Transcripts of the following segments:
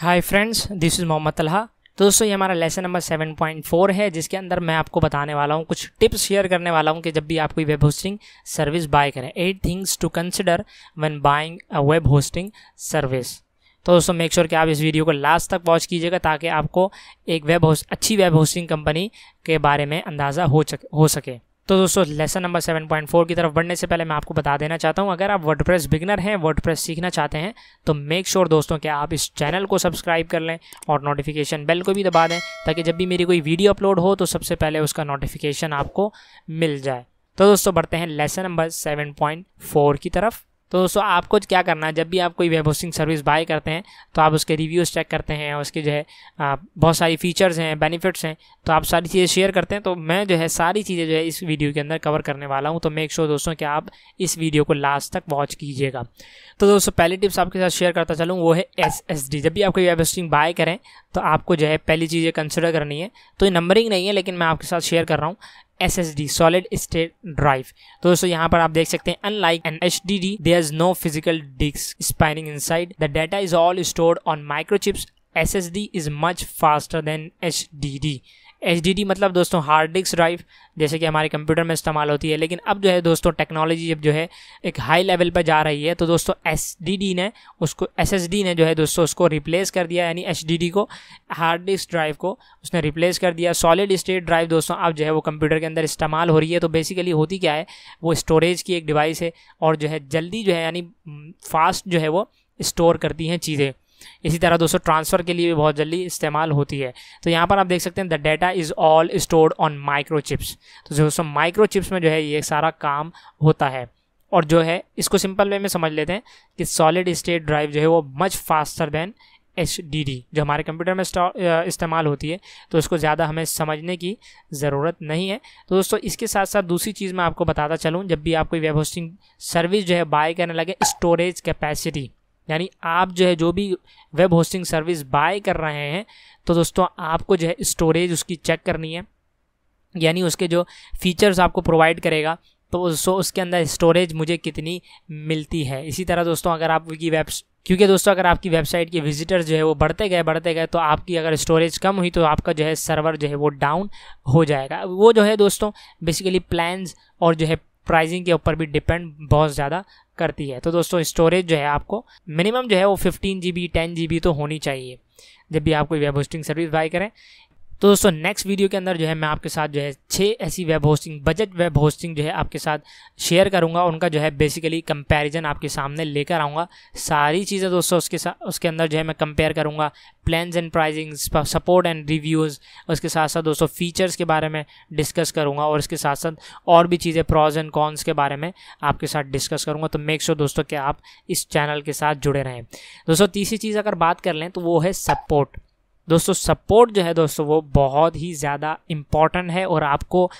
hi friends this is Mohammad Talha दोस्तों ये हमारा लेसन नंबर 7.4 है जिसके अंदर मैं आपको बताने वाला हूँ कुछ टिप्स शेयर करने वाला हूँ कि जब भी आप कोई वेब होस्टिंग सर्विस बाय करें eight things to consider when buying a web hosting service तो दोस्तों मेक श्योर कि आप इस वीडियो को लास्ट तक वॉच कीजिएगा ताकि आपको एक वेब होस्ट अच्छी वेब होस्टिंग कंपनी के बारे में अंदाज़ा हो, हो सके तो दोस्तों लेसन नंबर 7.4 की तरफ बढ़ने से पहले मैं आपको बता देना चाहता हूँ अगर आप वर्डप्रेस बिगनर हैं वर्डप्रेस सीखना चाहते हैं तो मेक श्योर sure दोस्तों कि आप इस चैनल को सब्सक्राइब कर लें और नोटिफिकेशन बेल को भी दबा दें ताकि जब भी मेरी कोई वीडियो अपलोड हो तो सबसे पहले उसका नोटिफिकेशन आपको मिल जाए तो दोस्तों बढ़ते हैं लेसन नंबर फोर की तरफ तो दोस्तों आपको क्या करना है जब भी आप कोई वेब होस्टिंग सर्विस बाय करते हैं तो आप उसके रिव्यूज़ चेक करते हैं उसके जो है बहुत सारी फीचर्स हैं बेनिफिट्स हैं तो आप सारी चीज़ें शेयर करते हैं तो मैं जो है सारी चीज़ें जो है इस वीडियो के अंदर कवर करने वाला हूँ तो मेक श्योर दोस्तों कि आप इस वीडियो को लास्ट तक वॉच कीजिएगा तो दोस्तों पहली टिप्स आपके साथ शेयर करता चलूँ वो है एस एस डी जब भी आप कोई वेब होस्टिंग बाय करें तो आपको जो है पहली चीज़ें कंसिडर करनी है तो ये नंबरिंग नहीं है लेकिन मैं आपके साथ शेयर कर रहा हूँ S S D solid state drive तो दोस्तों यहाँ पर आप देख सकते हैं unlike an H D D there is no physical disk spinning inside the data is all stored on microchips S S D is much faster than H D D H मतलब दोस्तों hard disk drive जैसे कि हमारे computer में इस्तेमाल होती है लेकिन अब जो है दोस्तों टेक्नोलॉजी जब जो है एक हाई लेवल पर जा रही है तो दोस्तों एस ने उसको एस ने जो है दोस्तों उसको रिप्लेस कर दिया यानी एच को हार्ड डिस्क ड्राइव को उसने रिप्लेस कर दिया सॉलिड स्टेट ड्राइव दोस्तों अब जो है वो कंप्यूटर के अंदर इस्तेमाल हो रही है तो बेसिकली होती क्या है वो स्टोरेज की एक डिवाइस है और जो है जल्दी जो है यानी फास्ट जो है वो स्टोर करती हैं चीज़ें इसी तरह दोस्तों ट्रांसफ़र के लिए भी बहुत जल्दी इस्तेमाल होती है तो यहाँ पर आप देख सकते हैं the data is all stored on microchips तो दोस्तों माइक्रोचिप्स में जो है ये सारा काम होता है और जो है इसको सिंपल वे में समझ लेते हैं कि सॉलिड स्टेट ड्राइव जो है वो मच फास्टर दैन एच जो हमारे कंप्यूटर में इस्तेमाल होती है तो इसको ज़्यादा हमें समझने की ज़रूरत नहीं है तो दोस्तों इसके साथ साथ दूसरी चीज़ मैं आपको बताता चलूँ जब भी आप कोई वेब होस्टिंग सर्विस जो है बाय करने लगे स्टोरेज कैपेसिटी यानी आप जो है जो भी वेब होस्टिंग सर्विस बाय कर रहे हैं तो दोस्तों आपको जो है स्टोरेज उसकी चेक करनी है यानी उसके जो फीचर्स आपको प्रोवाइड करेगा तो सो उसके अंदर स्टोरेज मुझे कितनी मिलती है इसी तरह दोस्तों अगर आपकी वेब क्योंकि दोस्तों अगर आपकी वेबसाइट के विजिटर्स जो है वो बढ़ते गए बढ़ते गए तो आपकी अगर स्टोरेज कम हुई तो आपका जो है सर्वर जो है वो डाउन हो जाएगा वो जो है दोस्तों बेसिकली प्लान्स और जो है प्राइजिंग के ऊपर भी डिपेंड बहुत ज़्यादा करती है तो दोस्तों स्टोरेज जो है आपको मिनिमम जो है वो fifteen G B ten G B तो होनी चाहिए जब भी आप कोई वेब होस्टिंग सर्विस बाई करें तो दोस्तों नेक्स्ट वीडियो के अंदर जो है मैं आपके साथ जो है छः ऐसी web hosting budget web hosting जो है आपके साथ शेयर करूंगा उनका जो है बेसिकली कंपैरिजन आपके सामने लेकर आऊँगा सारी चीज़ें दोस्तों उसके साथ उसके अंदर जो है मैं कंपेयर करूँगा plans and pricing support and reviews उसके साथ साथ दोस्तों फीचर्स के बारे में डिस्कस करूँगा और इसके साथ साथ और भी चीज़ें प्रॉज एंड कॉन्स के बारे में आपके साथ डिस्कस करूँगा तो मेक श्योर दोस्तों कि आप इस चैनल के साथ जुड़े रहें दोस्तों तीसरी चीज़ अगर बात कर लें तो वो है सपोर्ट दोस्तों सपोर्ट जो है दोस्तों वो बहुत ही ज़्यादा इम्पॉर्टेंट है और आपको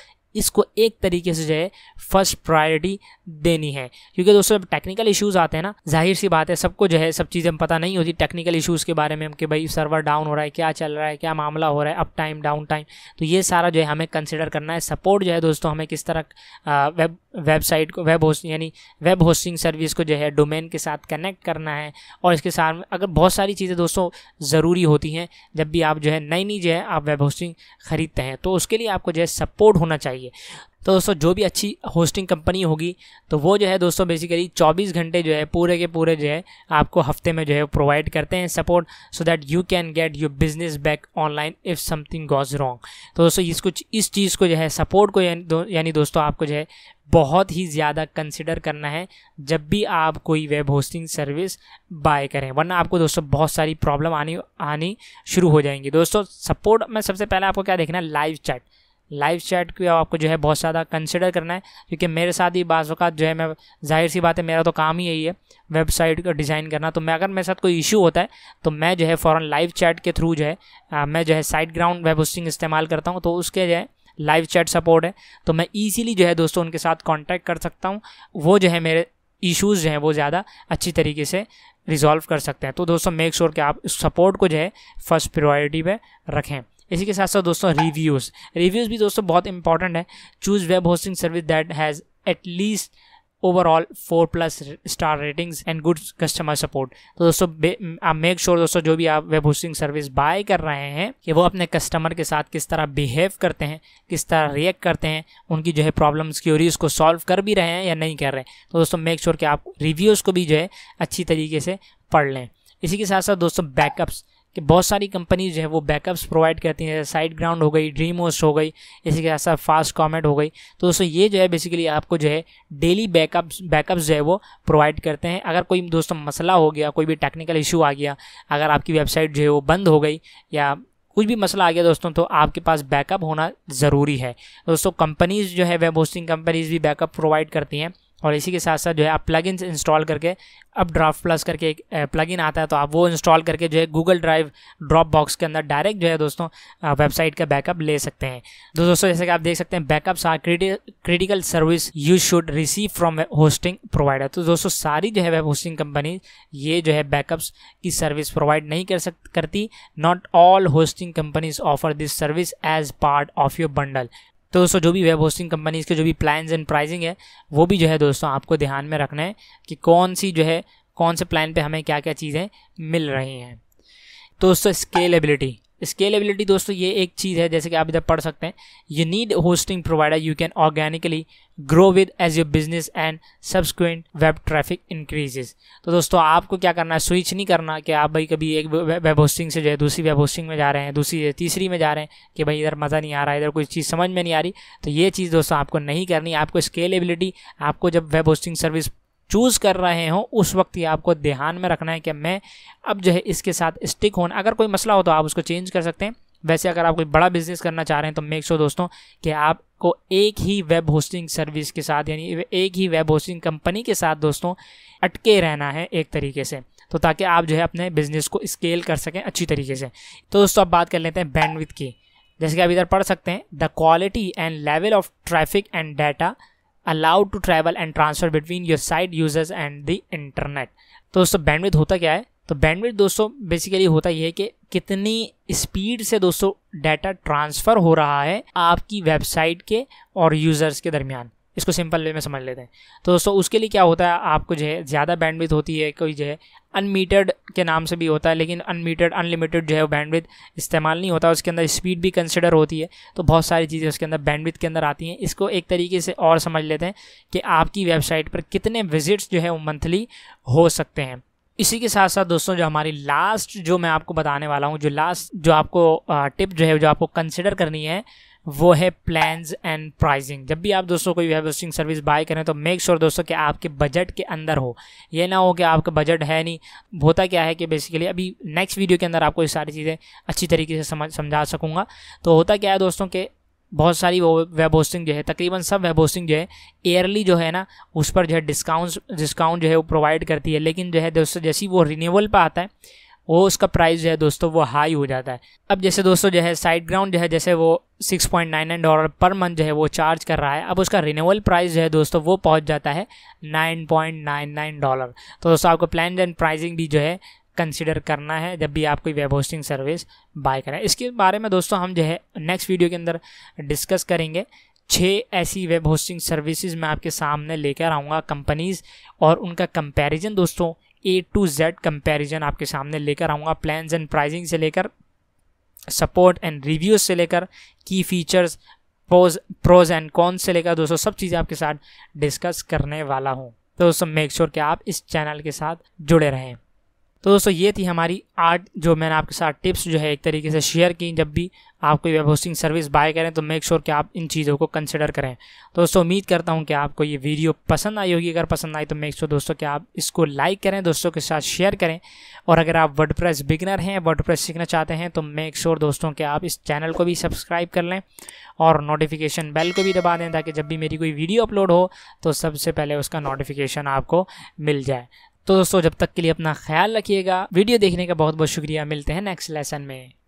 इसको एक तरीके से जो है फर्स्ट प्रायोरिटी देनी है क्योंकि दोस्तों जब टेक्निकल इश्यूज़ आते हैं ना जाहिर सी बात है सबको जो है सब चीज़ें पता नहीं होती टेक्निकल इश्यूज़ के बारे में कि भाई सर्वर डाउन हो रहा है क्या चल रहा है क्या मामला हो रहा है अप टाइम डाउन टाइम तो ये सारा जो है हमें कंसिडर करना है सपोर्ट जो है दोस्तों हमें किस तरह वेब वेबसाइट को वेब होस्ट यानी वेब होस्टिंग सर्विस को जो है डोमेन के साथ कनेक्ट करना है और इसके साथ अगर बहुत सारी चीज़ें दोस्तों ज़रूरी होती हैं जब भी आप जो है नई नई जो है आप वेब होस्टिंग ख़रीदते हैं तो उसके लिए आपको जो है सपोर्ट होना चाहिए तो दोस्तों जो भी अच्छी होस्टिंग कंपनी होगी तो वो जो है दोस्तों बेसिकली 24 घंटे जो है पूरे के पूरे जो है आपको हफ्ते में जो है प्रोवाइड करते हैं support so that you can get your business back online if something goes wrong तो दोस्तों इस कुछ इस चीज़ को जो है सपोर्ट को यानी दो, दोस्तों आपको जो है बहुत ही ज़्यादा कंसिडर करना है जब भी आप कोई वेब होस्टिंग सर्विस बाय करें वरना आपको दोस्तों बहुत सारी प्रॉब्लम आनी आनी शुरू हो जाएंगी दोस्तों सपोर्ट में सबसे पहले आपको क्या देखना है लाइव चैट लाइव चैट को आपको जो है बहुत ज़्यादा कंसिडर करना है क्योंकि मेरे साथ ही बाज़ जो है मैं जाहिर सी बात है मेरा तो काम ही यही है वेबसाइट का डिज़ाइन करना तो मैं अगर मेरे साथ कोई इशू होता है तो मैं जो है फ़ौरन लाइव चैट के थ्रू जो है आ, मैं जो है साइट ग्राउंड वेब होस्टिंग इस्तेमाल करता हूँ तो उसके जो है लाइव चैट सपोर्ट है तो मैं ईजीली जो है दोस्तों उनके साथ कॉन्टैक्ट कर सकता हूँ वो जो है मेरे इशूज़ जो हैं वो ज़्यादा अच्छी तरीके से रिजॉल्व कर सकते हैं तो दोस्तों मेक श्योर sure कि आप सपोर्ट को जो है फर्स्ट प्रायोरिटी पे रखें इसी के साथ साथ दोस्तों रिव्यूज़ रिव्यूज़ भी दोस्तों बहुत इंपॉर्टेंट है choose web hosting service that has at least overall four plus star ratings and good customer support तो दोस्तों आप मेक श्योर दोस्तों जो भी आप वेब होस्टिंग सर्विस बाय कर रहे हैं कि वो अपने कस्टमर के साथ किस तरह बिहेव करते हैं किस तरह रिएक्ट करते हैं उनकी जो है प्रॉब्लम्स क्यूरीज को सॉल्व कर भी रहे हैं या नहीं कर रहे हैं तो दोस्तों मेक श्योर कि आप रिव्यूज़ को भी जो है अच्छी तरीके से पढ़ लें इसी के साथ साथ दोस्तों बैकअप्स कि बहुत सारी कंपनीज है वो बैकअप्स प्रोवाइड करती हैं जैसे साइड ग्राउंड हो गई ड्रीम होस्ट हो गई इसी के साथ फास्ट कॉमेट हो गई तो दोस्तों ये जो है बेसिकली आपको जो है डेली बैकअप्स बैकअप्स जो है वो प्रोवाइड करते हैं अगर कोई दोस्तों मसला हो गया कोई भी टेक्निकल इशू आ गया अगर आपकी वेबसाइट जो है वो बंद हो गई या कुछ भी मसला आ गया दोस्तों तो आपके पास बैकअप होना ज़रूरी है दोस्तों कंपनीज़ जो है वेब होस्टिंग कंपनीज़ भी बैकअप प्रोवाइड करती हैं और इसी के साथ साथ जो है आप प्लग इंस्टॉल करके अब ड्राफ्ट प्लस करके एक प्लग आता है तो आप वो इंस्टॉल करके जो है गूगल ड्राइव ड्रॉप बॉक्स के अंदर डायरेक्ट जो है दोस्तों वेबसाइट का बैकअप ले सकते हैं तो दोस्तों जैसे कि आप देख सकते हैं backups are critical service you should receive from hosting provider तो दोस्तों सारी जो है वेब होस्टिंग कंपनी ये जो है बैकअप्स की सर्विस प्रोवाइड नहीं कर सक करती not all hosting companies offer this service as part of your bundle तो दोस्तों जो भी वेब होस्टिंग कंपनीज़ के जो भी प्लान्स एंड प्राइसिंग है वो भी जो है दोस्तों आपको ध्यान में रखना है कि कौन सी जो है कौन से प्लान पे हमें क्या क्या चीज़ें मिल रही हैं तो दोस्तों स्केलेबिलिटी स्केलेबिलिटी दोस्तों ये एक चीज़ है जैसे कि आप इधर पढ़ सकते हैं you need hosting provider you can organically grow with as your business and subsequent web traffic increases तो दोस्तों आपको क्या करना है स्विच नहीं करना कि आप भाई कभी एक वेब होस्टिंग से जो है दूसरी वेब होस्टिंग में जा रहे हैं दूसरी तीसरी में जा रहे हैं कि भाई इधर मज़ा नहीं आ रहा है इधर कोई चीज़ समझ में नहीं आ रही तो ये चीज़ दोस्तों आपको नहीं करनी आपको स्केलेबिलिटी आपको जब वेब होस्टिंग सर्विस चूज़ कर रहे हो उस वक्त ये आपको ध्यान में रखना है कि मैं अब जो है इसके साथ स्टिक होना अगर कोई मसला हो तो आप उसको चेंज कर सकते हैं वैसे अगर आप कोई बड़ा बिजनेस करना चाह रहे हैं तो मेक श्योर दोस्तों कि आपको एक ही वेब होस्टिंग सर्विस के साथ यानी एक ही वेब होस्टिंग कंपनी के साथ दोस्तों अटके रहना है एक तरीके से तो ताकि आप जो है अपने बिजनेस को स्केल कर सकें अच्छी तरीके से तो दोस्तों अब बात कर लेते हैं बैंडविथ की जैसे कि आप इधर पढ़ सकते हैं the quality and level of traffic and data allowed to travel and transfer between your site users and the internet तो दोस्तों बैंडविथ होता क्या है तो बैंडविड्थ दोस्तों बेसिकली होता यह है कि कितनी स्पीड से दोस्तों डाटा ट्रांसफ़र हो रहा है आपकी वेबसाइट के और यूज़र्स के दरमियान इसको सिंपल वे में समझ लेते हैं तो दोस्तों उसके लिए क्या होता है आपको जो है ज़्यादा बैंडविथ होती है कोई जो है अनमीटेड के नाम से भी होता है लेकिन अनमीटेड अनलिमिटेड जो है बैंडविथ इस्तेमाल नहीं होता उसके अंदर स्पीड भी कंसिडर होती है तो बहुत सारी चीज़ें उसके अंदर बैंडविथ के अंदर आती हैं इसको एक तरीके से और समझ लेते हैं कि आपकी वेबसाइट पर कितने विजिट्स जो है वो मंथली हो सकते हैं इसी के साथ साथ दोस्तों जो हमारी लास्ट जो मैं आपको बताने वाला हूँ जो लास्ट जो आपको टिप जो है जो आपको कंसिडर करनी है वो है प्लान्स एंड प्राइजिंग जब भी आप दोस्तों कोई वेब होस्टिंग सर्विस बाय करें तो मेक श्योर sure दोस्तों कि आपके बजट के अंदर हो ये ना हो कि आपका बजट है नहीं होता क्या है कि बेसिकली अभी नेक्स्ट वीडियो के अंदर आपको ये सारी चीज़ें अच्छी तरीके से समझ समझा सकूँगा तो होता क्या है दोस्तों के बहुत सारी वो वेब होस्टिंग जो है तकरीबन सब वेब होस्टिंग जो है एयरली जो है ना उस पर जो है डिस्काउंट डिस्काउंट जो है वो प्रोवाइड करती है लेकिन जो है दोस्तों जैसी वो रिन्यूअल पर आता है वो उसका प्राइस जो है दोस्तों वो हाई हो जाता है अब जैसे दोस्तों जो है साइड ग्राउंड जो है जैसे वो 6.99 डॉलर पर मंथ जो है वो चार्ज कर रहा है अब उसका रिन्यूअल प्राइस जो है दोस्तों वो पहुंच जाता है 9.99 डॉलर तो दोस्तों आपको प्लान एंड प्राइसिंग भी जो है कंसिडर करना है जब भी आप कोई वेब होस्टिंग सर्विस बाय करें इसके बारे में दोस्तों हम जो है नेक्स्ट वीडियो के अंदर डिस्कस करेंगे छः ऐसी वेब होस्टिंग सर्विसेज मैं आपके सामने लेकर आऊँगा कंपनीज़ और उनका कंपैरिजन दोस्तों ए टू जेड कंपैरिजन आपके सामने लेकर आऊँगा प्लान्स एंड प्राइजिंग से लेकर सपोर्ट एंड रिव्यूज से लेकर की features pros pros and cons से लेकर दोस्तों सब चीज़ें आपके साथ डिस्कस करने वाला हूँ तो दोस्तों मेक श्योर कि आप इस चैनल के साथ जुड़े रहें तो दोस्तों ये थी हमारी आर्ट जो मैंने आपके साथ टिप्स जो है एक तरीके से शेयर की जब भी आप कोई वेब होस्टिंग सर्विस बाय करें तो मेक श्योर sure कि आप इन चीज़ों को कंसिडर करें तो दोस्तों उम्मीद करता हूँ कि आपको ये वीडियो पसंद आई होगी अगर पसंद आई तो मेक श्योर sure दोस्तों कि आप इसको लाइक करें दोस्तों के साथ शेयर करें और अगर आप वर्ड प्रेस बिगनर हैं वर्ड प्रेस सीखना चाहते हैं तो मेक श्योर sure दोस्तों कि आप इस चैनल को भी सब्सक्राइब कर लें और नोटिफिकेशन बेल को भी दबा दें ताकि जब भी मेरी कोई वीडियो अपलोड हो तो सबसे पहले उसका नोटिफिकेशन आपको मिल जाए तो दोस्तों जब तक के लिए अपना ख्याल रखिएगा वीडियो देखने का बहुत बहुत शुक्रिया मिलते हैं नेक्स्ट लेसन में